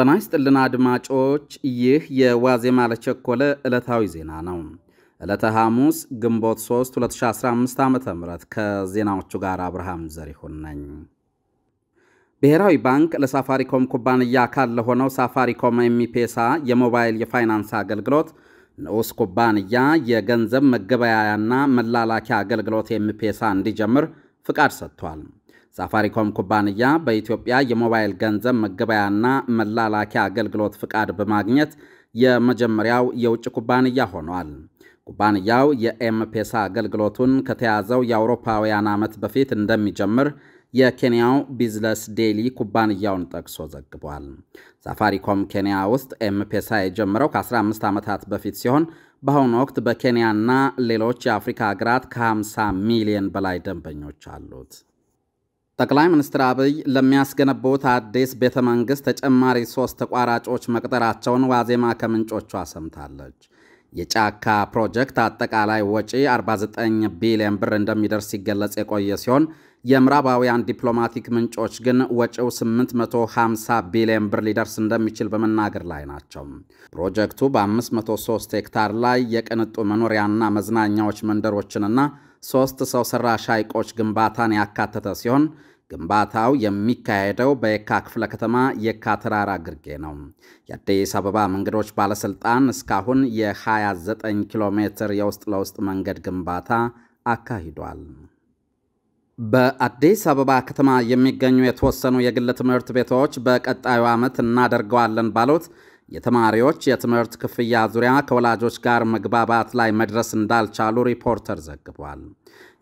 ጤና ይስጥልን አድማጮች፣ ይህ የዋዜማ ለቸኮለ ዕለታዊ ዜና ነው። ዕለተ ሐሙስ ግንቦት 3 2015 ዓ ም ከዜናዎቹ ጋር አብርሃም ዘሪሁን ነኝ። ብሔራዊ ባንክ ለሳፋሪኮም ኩባንያ አካል ለሆነው ሳፋሪኮም ኤምፔሳ የሞባይል የፋይናንስ አገልግሎት ንዑስ ኩባንያ የገንዘብ መገበያያና መላላኪያ አገልግሎት ኤምፔሳ እንዲጀምር ፍቃድ ሰጥቷል። ሳፋሪኮም ኩባንያ በኢትዮጵያ የሞባይል ገንዘብ መገበያና መላላኪያ አገልግሎት ፍቃድ በማግኘት የመጀመሪያው የውጭ ኩባንያ ሆኗል። ኩባንያው የኤምፔሳ አገልግሎቱን ከተያዘው የአውሮፓውያን ዓመት በፊት እንደሚጀምር የኬንያው ቢዝነስ ዴሊ ኩባንያውን ጠቅሶ ዘግቧል። ሳፋሪኮም ኬንያ ውስጥ ኤምፔሳ የጀመረው ከ15 ዓመታት በፊት ሲሆን በአሁኑ ወቅት በኬንያና ሌሎች የአፍሪካ ሀገራት ከ50 ሚሊዮን በላይ ደንበኞች አሉት። ጠቅላይ ሚኒስትር አብይ ለሚያስገነቡት አዲስ ቤተ መንግሥት ተጨማሪ ሶስት ተቋራጮች መቅጠራቸውን ዋዜማ ከምንጮቿ ሰምታለች። የጫካ ፕሮጀክት አጠቃላይ ወጪ 49 ቢሊዮን ብር እንደሚደርስ ሲገለጽ የቆየ ሲሆን የምዕራባውያን ዲፕሎማቲክ ምንጮች ግን ወጪው 850 ቢሊዮን ብር ሊደርስ እንደሚችል በመናገር ላይ ናቸው። ፕሮጀክቱ በ503 ሄክታር ላይ የቅንጡ መኖሪያና መዝናኛዎች መንደሮችንና ሶስት ሰው ሰራሽ ሐይቆች ግንባታን ያካተተ ሲሆን ግንባታው የሚካሄደው በየካ ክፍለ ከተማ የካ ተራራ ግርጌ ነው። የአዲስ አበባ መንገዶች ባለስልጣን እስካሁን የ29 ኪሎ ሜትር የውስጥ ለውስጥ መንገድ ግንባታ አካሂዷል። በአዲስ አበባ ከተማ የሚገኙ የተወሰኑ የግል ትምህርት ቤቶች በቀጣዩ ዓመት እናደርገዋለን ባሉት የተማሪዎች የትምህርት ክፍያ ዙሪያ ከወላጆች ጋር መግባባት ላይ መድረስ እንዳልቻሉ ሪፖርተር ዘግቧል።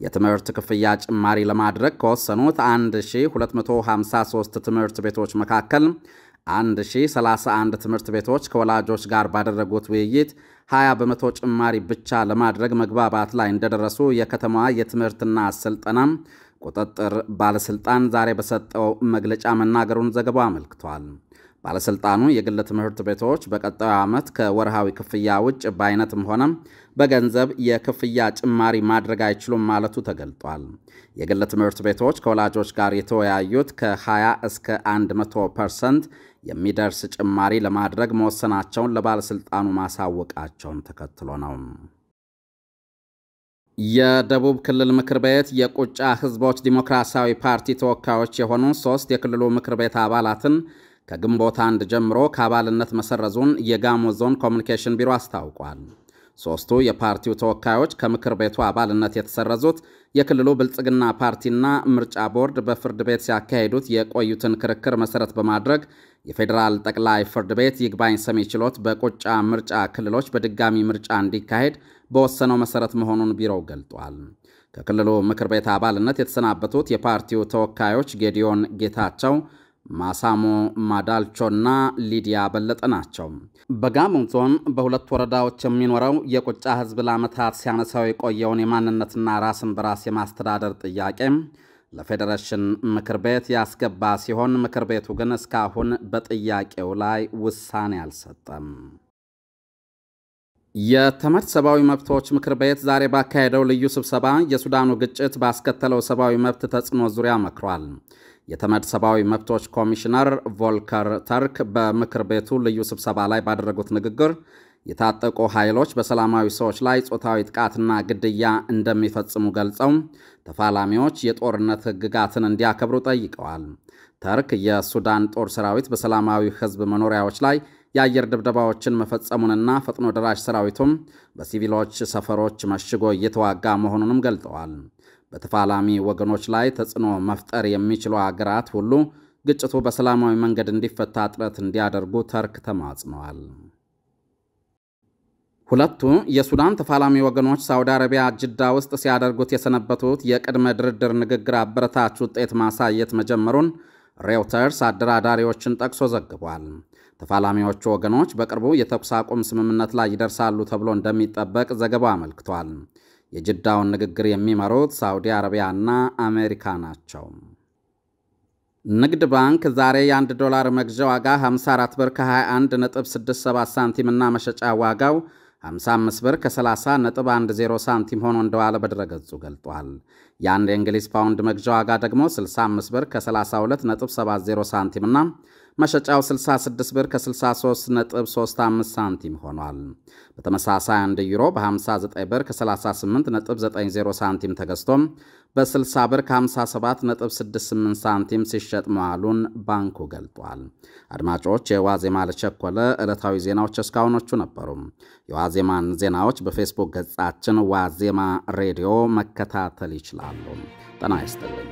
የትምህርት ክፍያ ጭማሪ ለማድረግ ከወሰኑት 1253 ትምህርት ቤቶች መካከል 1031 ትምህርት ቤቶች ከወላጆች ጋር ባደረጉት ውይይት 20 በመቶ ጭማሪ ብቻ ለማድረግ መግባባት ላይ እንደደረሱ የከተማዋ የትምህርትና ስልጠና ቁጥጥር ባለሥልጣን ዛሬ በሰጠው መግለጫ መናገሩን ዘገባው አመልክቷል። ባለሥልጣኑ የግል ትምህርት ቤቶች በቀጣዩ ዓመት ከወርሃዊ ክፍያ ውጭ በአይነትም ሆነም በገንዘብ የክፍያ ጭማሪ ማድረግ አይችሉም ማለቱ ተገልጧል። የግል ትምህርት ቤቶች ከወላጆች ጋር የተወያዩት ከ20 እስከ 100 ፐርሰንት የሚደርስ ጭማሪ ለማድረግ መወሰናቸውን ለባለሥልጣኑ ማሳወቃቸውን ተከትሎ ነው። የደቡብ ክልል ምክር ቤት የቁጫ ሕዝቦች ዲሞክራሲያዊ ፓርቲ ተወካዮች የሆኑ ሶስት የክልሉ ምክር ቤት አባላትን ከግንቦት አንድ ጀምሮ ከአባልነት መሰረዙን የጋሞ ዞን ኮሚኒኬሽን ቢሮ አስታውቋል። ሦስቱ የፓርቲው ተወካዮች ከምክር ቤቱ አባልነት የተሰረዙት የክልሉ ብልጽግና ፓርቲና ምርጫ ቦርድ በፍርድ ቤት ሲያካሂዱት የቆዩትን ክርክር መሠረት በማድረግ የፌዴራል ጠቅላይ ፍርድ ቤት ይግባኝ ሰሚ ችሎት በቁጫ ምርጫ ክልሎች በድጋሚ ምርጫ እንዲካሄድ በወሰነው መሠረት መሆኑን ቢሮው ገልጧል። ከክልሉ ምክር ቤት አባልነት የተሰናበቱት የፓርቲው ተወካዮች ጌዲዮን ጌታቸው ማሳሞ ማዳልቾና ሊዲያ በለጠ ናቸው። በጋሞ ዞን በሁለት ወረዳዎች የሚኖረው የቁጫ ሕዝብ ለዓመታት ሲያነሳው የቆየውን የማንነትና ራስን በራስ የማስተዳደር ጥያቄ ለፌዴሬሽን ምክር ቤት ያስገባ ሲሆን ምክር ቤቱ ግን እስካሁን በጥያቄው ላይ ውሳኔ አልሰጠም። የተመድ ሰብአዊ መብቶች ምክር ቤት ዛሬ ባካሄደው ልዩ ስብሰባ የሱዳኑ ግጭት ባስከተለው ሰብአዊ መብት ተጽዕኖ ዙሪያ መክሯል። የተመድ ሰብአዊ መብቶች ኮሚሽነር ቮልከር ተርክ በምክር ቤቱ ልዩ ስብሰባ ላይ ባደረጉት ንግግር የታጠቁ ኃይሎች በሰላማዊ ሰዎች ላይ ጾታዊ ጥቃትና ግድያ እንደሚፈጽሙ ገልጸው ተፋላሚዎች የጦርነት ሕግጋትን እንዲያከብሩ ጠይቀዋል። ተርክ የሱዳን ጦር ሰራዊት በሰላማዊ ሕዝብ መኖሪያዎች ላይ የአየር ድብደባዎችን መፈጸሙንና ፈጥኖ ደራሽ ሰራዊቱም በሲቪሎች ሰፈሮች መሽጎ እየተዋጋ መሆኑንም ገልጠዋል። በተፋላሚ ወገኖች ላይ ተጽዕኖ መፍጠር የሚችሉ አገራት ሁሉ ግጭቱ በሰላማዊ መንገድ እንዲፈታ ጥረት እንዲያደርጉ ተርክ ተማጽነዋል። ሁለቱ የሱዳን ተፋላሚ ወገኖች ሳውዲ አረቢያ ጅዳ ውስጥ ሲያደርጉት የሰነበቱት የቅድመ ድርድር ንግግር አበረታች ውጤት ማሳየት መጀመሩን ሬውተርስ አደራዳሪዎችን ጠቅሶ ዘግቧል። ተፋላሚዎቹ ወገኖች በቅርቡ የተኩስ አቁም ስምምነት ላይ ይደርሳሉ ተብሎ እንደሚጠበቅ ዘገባው አመልክቷል። የጅዳውን ንግግር የሚመሩት አረቢያ አረቢያና አሜሪካ ናቸው። ንግድ ባንክ ዛሬ የ1 ዶላር መግዣ ዋጋ 54 ብር ከ21.67 ሳንቲም እና መሸጫ ዋጋው 55 ብር ከ30.10 ሳንቲም ሆኖ እንደዋለ በድረገጹ ገልጧል። የአንድ የእንግሊዝ ፓውንድ መግዣ ዋጋ ደግሞ 65 ብር ከ32.70 ሳንቲም እና መሸጫው 66 ብር ከ63.35 ሳንቲም ሆኗል። በተመሳሳይ 1 ዩሮ በ59 ብር ከ38.90 ሳንቲም ተገዝቶም በ60 ብር ከ57.68 ሳንቲም ሲሸጥ መዋሉን ባንኩ ገልጧል። አድማጮች፣ የዋዜማ ለቸኮለ ዕለታዊ ዜናዎች እስካሁኖቹ ነበሩ። የዋዜማን ዜናዎች በፌስቡክ ገጻችን ዋዜማ ሬዲዮ መከታተል ይችላል። እመጣለሁ። ጤና ይስጥልኝ።